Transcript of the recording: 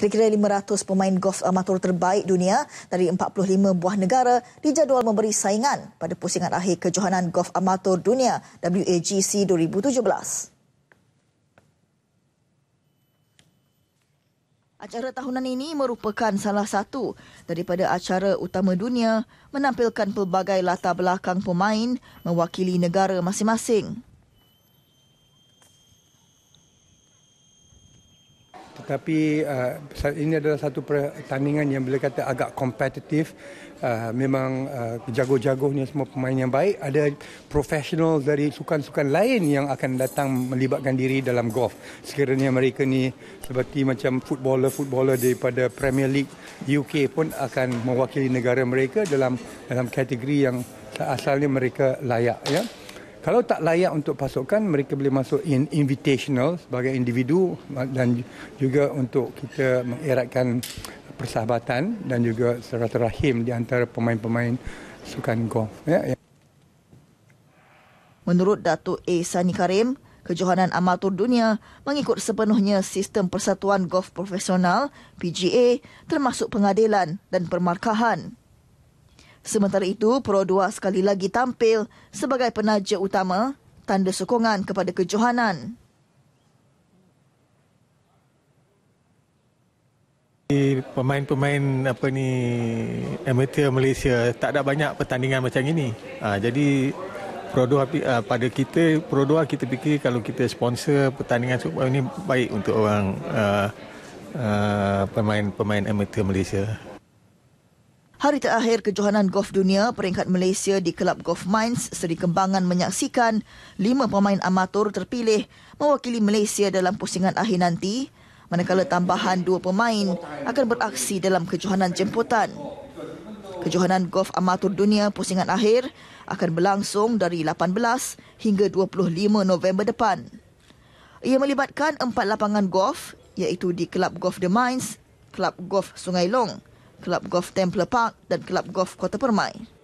Kira-kira 500 pemain golf amatur terbaik dunia dari 45 buah negara dijadual memberi saingan pada pusingan akhir Kejohanan Golf Amatur Dunia WAGC 2017. Acara tahunan ini merupakan salah satu daripada acara utama dunia menampilkan pelbagai latar belakang pemain mewakili negara masing-masing. tetapi uh, ini adalah satu pertandingan yang boleh kata agak kompetitif. Uh, memang uh, jago-jagonya semua pemain yang baik. Ada profesional dari sukan-sukan lain yang akan datang melibatkan diri dalam golf. Sekiranya mereka ni seperti macam footballer-footballer daripada Premier League UK pun akan mewakili negara mereka dalam dalam kategori yang asalnya mereka layak. Ya. Kalau tak layak untuk pasukan, mereka boleh masuk in invitational sebagai individu dan juga untuk kita mengeratkan persahabatan dan juga serata rahim di antara pemain-pemain sukan golf. Ya, ya. Menurut Datuk A. Sani Karim, Kejohanan Amatur Dunia mengikut sepenuhnya sistem Persatuan Golf Profesional PGA termasuk pengadilan dan permarkahan. Sementara itu, Pro2 sekali lagi tampil sebagai penaja utama tanda sokongan kepada kejohanan. pemain-pemain apa ni amateur Malaysia tak ada banyak pertandingan macam ini. Ha, jadi Pro2 ha, pada kita Pro2 kita fikir kalau kita sponsor pertandingan ini baik untuk orang ha, ha, pemain-pemain uh, uh, amateur Malaysia. Hari terakhir kejohanan golf dunia peringkat Malaysia di Kelab Golf Mines Seri Kembangan menyaksikan lima pemain amatur terpilih mewakili Malaysia dalam pusingan akhir nanti manakala tambahan dua pemain akan beraksi dalam kejohanan jemputan. Kejohanan golf amatur dunia pusingan akhir akan berlangsung dari 18 hingga 25 November depan. Ia melibatkan empat lapangan golf iaitu di Kelab Golf The Mines, Kelab Golf Sungai Long, Kelab Golf Temple Park dan Kelab Golf Kota Permai.